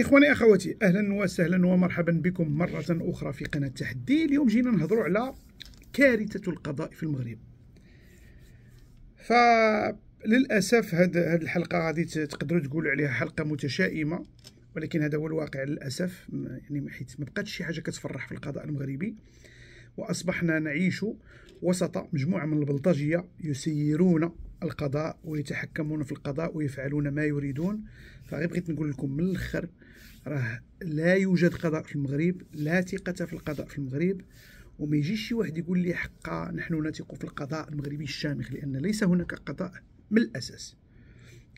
اخواني اخواتي اهلا وسهلا ومرحبا بكم مره اخرى في قناه تحدي اليوم جينا نهضروا على كارثه القضاء في المغرب فللاسف هاد هاد الحلقه غادي تقدروا تقولوا عليها حلقه متشائمه ولكن هذا هو الواقع للاسف يعني حيت ما بقاتش شي حاجه كتفرح في القضاء المغربي واصبحنا نعيش وسط مجموعه من البلطجيه يسيرون القضاء ويتحكمون في القضاء ويفعلون ما يريدون فغير بغيت نقول لكم من الاخر راه لا يوجد قضاء في المغرب لا ثقة في القضاء في المغرب وما يجيش شي واحد يقول لي حقا نحن نثق في القضاء المغربي الشامخ لان ليس هناك قضاء من الاساس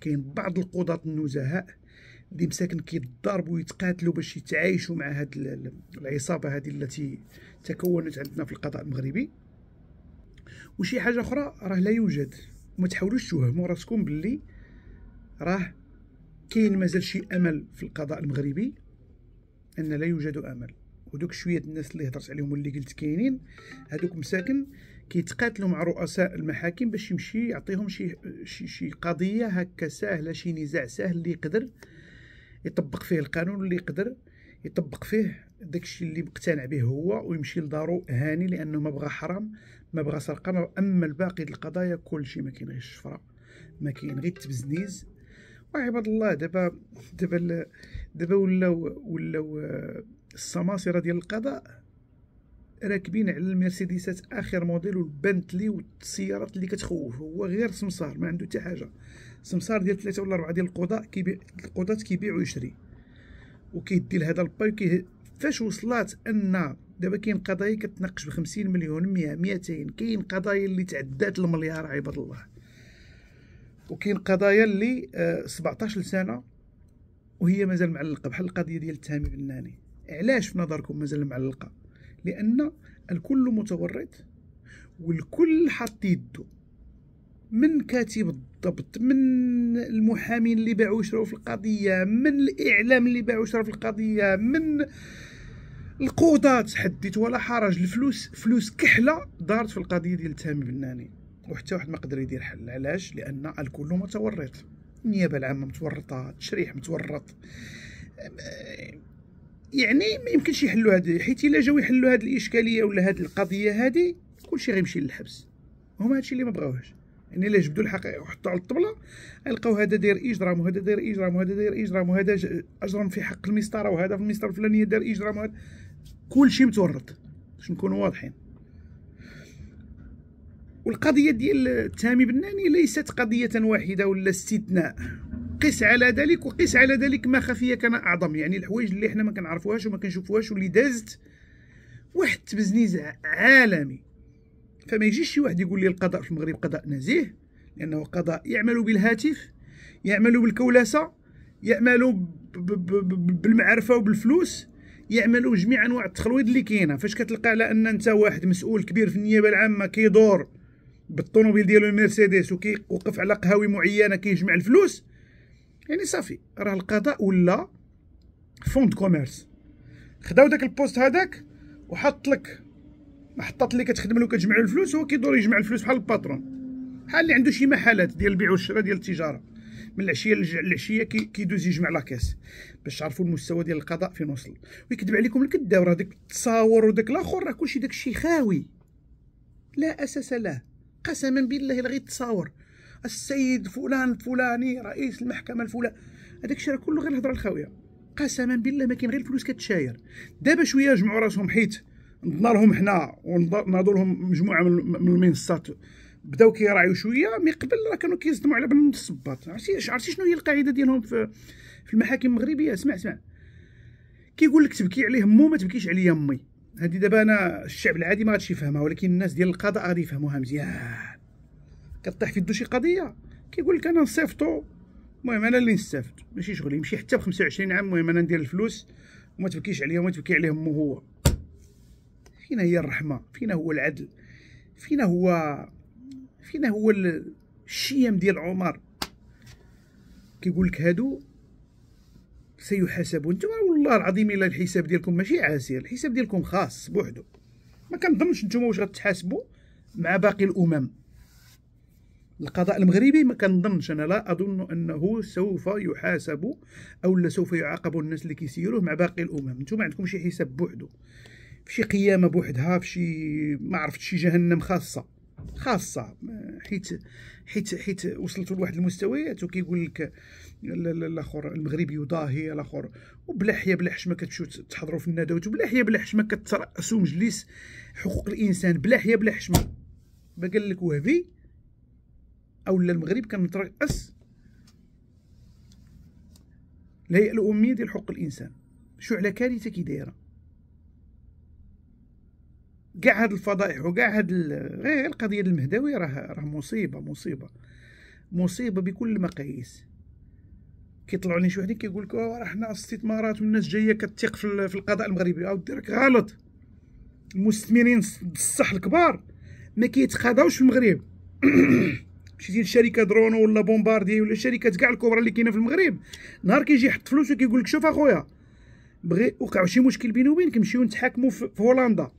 كاين بعض القضاة النزهاء اللي مساكن كيتضاربوا ويتقاتلوا باش يتعايشوا مع هاد العصابه هذه التي تكونت عندنا في القضاء المغربي وشي حاجه اخرى راه لا يوجد وما تحاولوش توهموا راسكم باللي راه كاين مازال شي امل في القضاء المغربي ان لا يوجد امل ودوك شويه الناس اللي هضرت عليهم واللي قلت كاينين هذوك مساكن كيتقاتلوا مع رؤساء المحاكم باش يمشي يعطيهم شي شي, شي قضيه هكا ساهله شي نزاع سهل اللي يقدر يطبق فيه القانون اللي يقدر يطبق فيه داكشي اللي مقتنع به هو ويمشي لدارو هاني لانه ما بغى حرام ما بغى سرقه ما اما الباقي القضايا كلشي ما كاين غير الشفره ما كاين غير التبزنيز وعباد الله دابا دابا دابا ولاو ولاو آه، السماسره ديال القضاء راكبين على المرسيدسات اخر موديل والبنتلي والسيارات اللي كتخوف هو غير سمسار ما عنده حتى حاجه سمسار ديال ثلاثه ولا اربعه ديال القضاء كيبيع القضاة كيبيع ويشري وكيدي لهذا الباي فاش وصلات ان دابا كاين قضايا كتناقش ب 50 مليون 100 200 كاين قضايا اللي تعدات المليار عباد الله وكاين قضايا اللي 17 آه، سنه وهي مازال معلقه بحال القضيه ديال التهامي بناني علاش في نظركم مازال معلقه لان الكل متورط والكل حاط يده من كاتب الضبط من المحامين اللي باعوا وشراو في القضيه من الاعلام اللي باعوا وشراو في القضيه من القوضة تحديت ولا حرج الفلوس فلوس كحله دارت في القضيه ديال تامي بناني وحتى واحد ما قدر يدير حل علاش لان الكل متورط النيابه العامه متورطه التشريح متورط يعني ما يمكنش يحلوا هذا حيت الا جاو يحلوا هذه الاشكاليه ولا هذه القضيه هذه كلشي غيمشي للحبس هما هادشي اللي ما بغاوهش يعني الا جبدوا الحقيقه وحطوا على الطبله غيلقاو هذا داير اجرام وهذا داير اجرام وهذا داير اجرام وهذا اجرم في حق المسطره وهذا في المسطره الفلانيه دار اجرام وهذا كلشي متورط باش نكونوا واضحين والقضيه ديال تامي بناني ليست قضيه واحده ولا استثناء قس على ذلك وقس على ذلك ما خفي كان اعظم يعني الحوايج اللي حنا ما كنعرفوهاش وما كنشوفوهاش واللي دازت واحد التبزنيز عالمي فما يجيش شي واحد يقول لي القضاء في المغرب قضاء نزيه لانه قضاء يعمل بالهاتف يعمل بالكولاسه يعمل بالمعرفه وبالفلوس يعملوا جميع انواع التخلويض اللي كاينه فاش كتلقى على ان انت واحد مسؤول كبير في النيابه العامه كيدور بالطوموبيل ديالو المرسيدس وكيوقف على قهاوي معينه كيجمع الفلوس يعني صافي راه القضاء ولا فوند كوميرس خداو داك البوست هذاك وحط لك محطات اللي كتخدم له كتجمع الفلوس هو كيدور يجمع الفلوس بحال الباترون بحال اللي عنده شي محلات ديال البيع والشراء ديال التجاره من العشيه للعشيه كيدوز يجمع لاكاس باش تعرفوا المستوى ديال القضاء فين وصل ويكذب عليكم الكذاب راه داك التصاور وداك الاخر راه كلشي داكشي خاوي لا اساس له قسما بالله غير التصاور السيد فلان الفلاني رئيس المحكمه الفلان هذاك الشيء راه كله غير الهضره الخاويه قسما بالله ما كاين غير الفلوس كتشاير دابا شويه جمعوا راسهم حيت نضنا لهم حنا ونضنا لهم مجموعه من المنصات بداو كيراعيو شويه مي قبل راه كانوا كيصدموا على بن الصباط عرفتي عرفتي شنو هي القاعده ديالهم في في المحاكم المغربيه اسمع سمع كيقول لك تبكي عليه مو ما تبكيش عليا امي هذه دابا انا الشعب العادي ما غاديش يفهمها ولكن الناس ديال القضاء غادي يفهموها مزيان كطيح في يدو شي قضيه كيقول لك انا نصيفطو المهم انا اللي نستافد ماشي شغل يمشي حتى ب 25 عام المهم انا ندير الفلوس وما تبكيش عليا وما تبكي عليه مو هو فينا هي الرحمه فينا هو العدل فينا هو فين هو الشيم ديال عمر كيقول لك هادو سيحاسبون نتوما والله العظيم الا الحساب ديالكم ماشي عسير الحساب ديالكم خاص بوحدو ما كنظنش نتوما واش غتحاسبوا مع باقي الامم القضاء المغربي ما كنظنش انا لا اظن انه سوف يحاسب او لا سوف يعاقب الناس اللي كيسيروه مع باقي الامم نتوما عندكم شي حساب بوحدو فشي قيامه بوحدها فشي ما عرفت شي جهنم خاصه خاصه حيت حيت حيت وصلتوا لواحد المستويات وكيقول لك الاخر المغرب يضاهي الاخر وبلا حيا بلا حشمه كتمشيو تحضروا في الندوات وبلا حيا بلا حشمه كترأسوا مجلس حقوق الانسان بلا حيا بلا حشمه ما قال لك وهبي اولا المغرب كان مترأس الهيئه الامميه ديال حقوق الانسان شو على كارثه كي دايره كاع هاد الفضائح وكاع هاد غير إيه، القضيه المهدوي راه راه مصيبه مصيبه مصيبه بكل المقاييس كيطلعوا لي شي وحدين كيقول لك راه حنا استثمارات والناس جايه كتثق في القضاء المغربي او راك غلط المستثمرين الصح الكبار ما كيتقاضاوش في المغرب مشيتي لشركه درونو ولا بومباردي ولا شركه كاع الكبرى اللي كاينه في المغرب نهار كيجي يحط فلوس وكيقول لك شوف اخويا بغي وقعو شي مشكل بيني وبينك نمشيو نتحاكموا في هولندا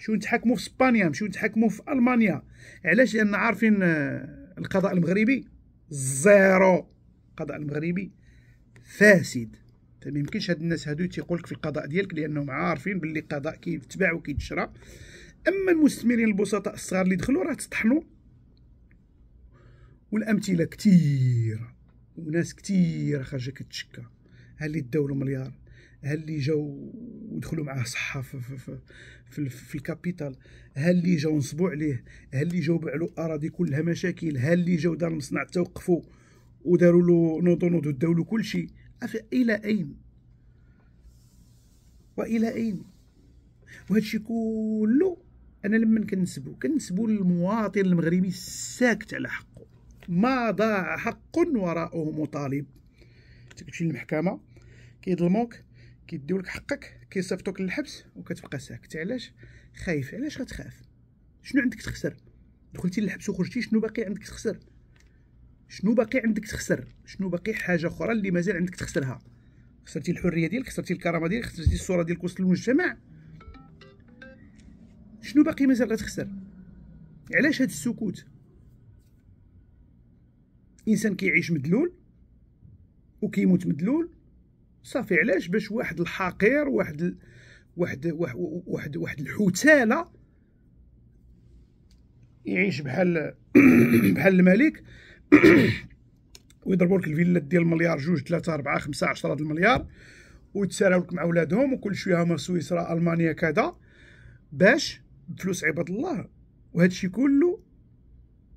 مشيو نتحكموا في اسبانيا مشيو نتحكموا في المانيا علاش لان عارفين آه، القضاء المغربي زيرو القضاء المغربي فاسد ما يمكنش هاد الناس هادو تيقول لك في القضاء ديالك لانهم عارفين باللي القضاء كيتباع وكيتشرى اما المستثمرين البسطاء الصغار اللي دخلوا راه تطحنوا والامثله كثيره وناس كثيره خارجه كتشكى هل اللي مليار هل اللي جاو ودخلوا معاه صحه في, في, في, في, في الكابيتال هل اللي جاو نصبوا عليه هل اللي جاو باعوا اراضي كلها مشاكل هل اللي جاو دار المصنع توقفوا وداروا له نوضو نوضو داو له كل شيء الى اين والى اين وهذا الشيء كله انا لما كنسبو كنسبو للمواطن المغربي الساكت على حقه ما ضاع حق وراءه مطالب تمشي للمحكمه كيظلموك كيديو لك حقك كيصيفطوك للحبس وكتبقى ساكت علاش خايف علاش غتخاف شنو عندك تخسر دخلتي للحبس وخرجتي شنو باقي عندك تخسر شنو باقي عندك تخسر شنو باقي حاجه اخرى اللي مازال عندك تخسرها خسرتي الحريه ديالك خسرتي الكرامه ديالك خسرتي الصوره ديالك وسط المجتمع شنو باقي مازال غتخسر علاش هذا السكوت انسان كيعيش مدلول وكيموت مدلول صافي علاش باش واحد الحقير واحد ال... واحد واحد واحد, واحد الحتاله يعيش بحال بحال الملك ويضربوا لك الفيلات ديال المليار جوج ثلاثة أربعة خمسة عشرة المليار ويتساراو لك مع ولادهم وكل شويه هما سويسرا المانيا كذا باش بفلوس عباد الله وهذا الشيء كله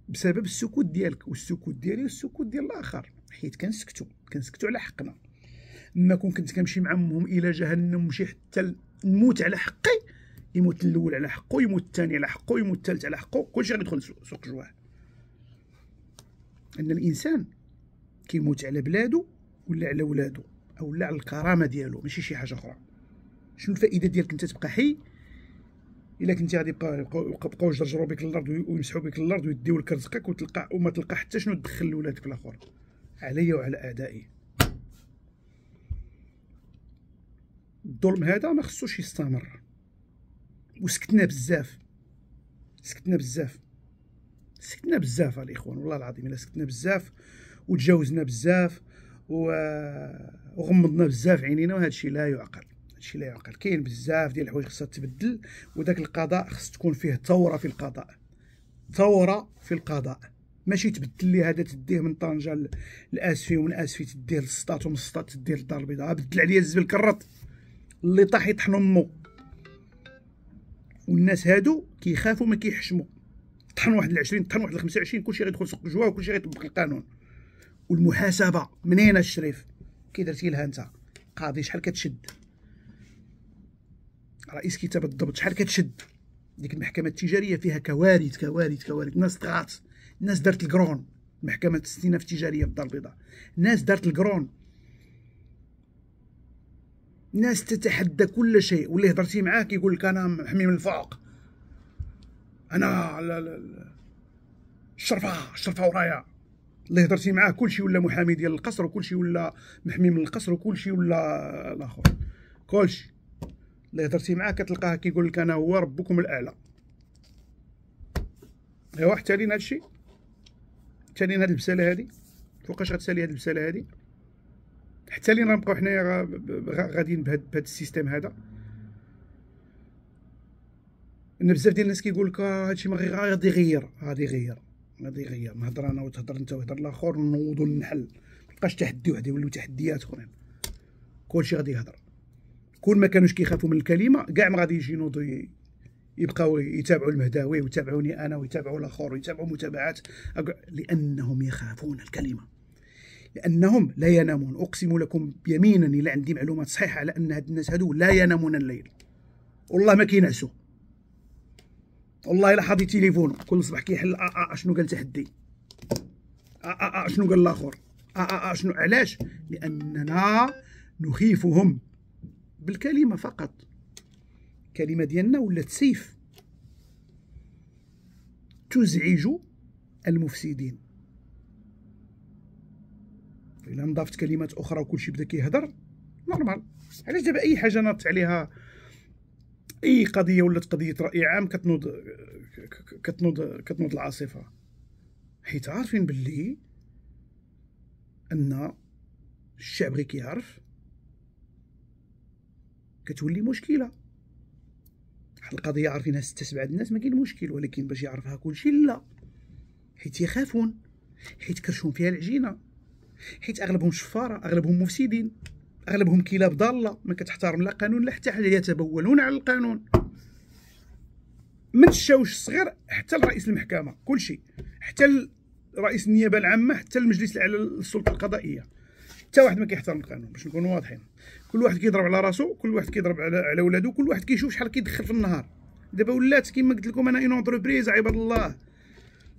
بسبب السكوت ديالك والسكوت ديالي والسكوت ديال الاخر حيت كنسكتوا كنسكتوا على حقنا ما كون كنت كنمشي مع امهم الى جهنم ومشي حتى نموت على حقي يموت الاول على حقه يموت الثاني على حقه يموت الثالث على حقه كلشي غيدخل سوق جواه ان الانسان كيموت على بلادو ولا على ولادو او لا على الكرامه ديالو ماشي شي حاجه اخرى شنو الفائده ديالك انت تبقى حي الا كنتي غادي يبقاو يجرجروا بك الارض ويمسحوا بك الارض ويديو لك رزقك وتلقى وما تلقى حتى شنو تدخل لولادك الاخر عليا وعلى اعدائي الظلم هذا ما خصوش يستمر وسكتنا بزاف سكتنا بزاف سكتنا بزاف الاخوان والله العظيم الا سكتنا بزاف وتجاوزنا بزاف وغمضنا بزاف عينينا وهذا الشيء لا يعقل هادشي لا يعقل كاين بزاف ديال الحوايج خصها تبدل وداك القضاء خص تكون فيه ثوره في القضاء ثوره في القضاء ماشي تبدل لي هذا تديه من طنجه لاسفي ومن اسفي تديه للسطات ومن السطات تديه للدار البيضاء بدل عليا الزبل كرط اللي طاح يطحن مو والناس هادو كيخافوا ما كيحشموا طحن واحد العشرين طحن واحد الخمسة كلشي غيدخل سوق الجوا وكلشي غيطبق القانون والمحاسبه منين الشريف كي درتي لها انت قاضي شحال كتشد رئيس كتابه الضبط شحال كتشد ديك المحكمه التجاريه فيها كوارث كوارث كوارث الناس طغات الناس دارت الكرون محكمه الاستئناف التجاريه في الدار البيضاء الناس دارت الكرون ناس تتحدى كل شيء واللي هضرتي معاه كيقول لك انا محمي من الفوق انا لا الشرفه الشرفه ورايا اللي هضرتي معاه كلشي ولا محامي ديال القصر شيء ولا محمي من القصر شيء ولا الاخر كلشي اللي هضرتي معاه كتلقاه كيقول لك انا هو ربكم الاعلى ايوا حتى لينا هادشي حتى لينا هاد البساله هادي فوقاش غتسالي هاد البساله هادي حتى لي غنبقاو حنايا غاديين بهذا السيستم هذا ان بزاف ديال الناس كيقول لك آه، هادشي ما غادي يغير غادي يغير غادي يغير نهضر انا وتهضر انت وتهضر الاخر نوضوا للنحل مابقاش تحدي واحد يولي تحديات اخرين كلشي غادي يهضر كون ما كانوش كيخافوا من الكلمه كاع ما غادي يجي نوضوا يبقاو يتابعوا المهداوي ويتابعوني انا ويتابعوا الاخر ويتابعوا متابعات لانهم يخافون الكلمه لأنهم لا ينامون أقسم لكم يمينا إلى عندي معلومات صحيحة على أن هاد الناس هادو لا ينامون الليل والله ما كينعسوا والله الا حاضي تليفون كل صباح كيحل آآ آه، آآ آه، آه، شنو قال تحدي آآ آآ شنو قال الاخر آآ آآ شنو علاش لاننا نخيفهم بالكلمه فقط الكلمه ديالنا ولات سيف تزعج المفسدين الا نضافت كلمات اخرى وكلشي بدا كيهضر نورمال علاش دابا اي حاجه نطت عليها اي قضيه ولات قضيه راي عام كتنوض كتنوض كتنوض العاصفه حيت عارفين باللي ان الشعب غير كيعرف كتولي مشكله واحد القضيه عارفينها ستة سبعة الناس ما كاين مشكل ولكن باش يعرفها كلشي لا حيت يخافون حيت كرشهم فيها العجينه حيت اغلبهم شفاره اغلبهم مفسدين اغلبهم كلاب ضاله ما كتحترم لا قانون لا حتى حاجه يتبولون على القانون من الشاوش الصغير حتى لرئيس المحكمه كل شيء حتى رئيس النيابه العامه حتى المجلس الاعلى للسلطه القضائيه حتى واحد ما كيحترم القانون باش نكونوا واضحين كل واحد كيضرب على راسو كل واحد كيضرب على على ولادو كل واحد كيشوف شحال كيدخل في النهار دابا ولات كما قلت لكم انا اون اونتربريز عباد الله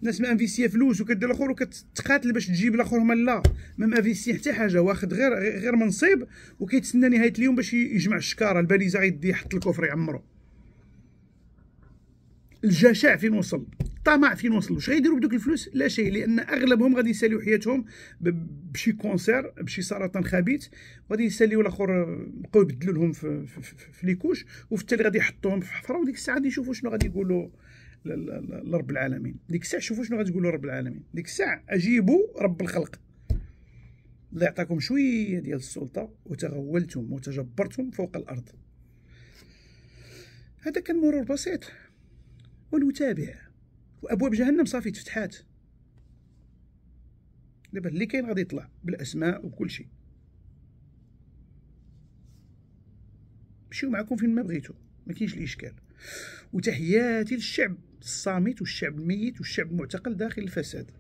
ناس ما انفيستيها فلوس وكدير الاخر وكتقاتل باش تجيب الاخر هما لا ما مانفيستي حتى حاجه واخد غير غير منصب وكيتسنى نهايه اليوم باش يجمع الشكاره الباليزه غيدي يحط الكفر يعمرو الجشع فين وصل الطمع فين وصل واش غيديروا بدوك الفلوس لا شيء لان اغلبهم غادي يساليو حياتهم بشي كونسير بشي سرطان خبيث غادي يساليو الاخر بقاو يبدلوا لهم في, في, في, في ليكوش وفي التالي غادي يحطوهم في حفره وديك الساعه غادي يشوفوا شنو غادي يقولوا لرب العالمين ديك الساعه شوفوا شنو غتقولوا رب العالمين ديك الساعه اجيبوا رب الخلق الله يعطاكم شويه ديال السلطه وتغولتم وتجبرتم فوق الارض هذا كان مرور بسيط ونتابع وابواب جهنم صافي تفتحات دابا اللي كاين غادي يطلع بالاسماء وبكل شيء مشيو معكم فين ما بغيتو ما كاينش الاشكال وتحياتي للشعب الصامت والشعب الميت والشعب المعتقل داخل الفساد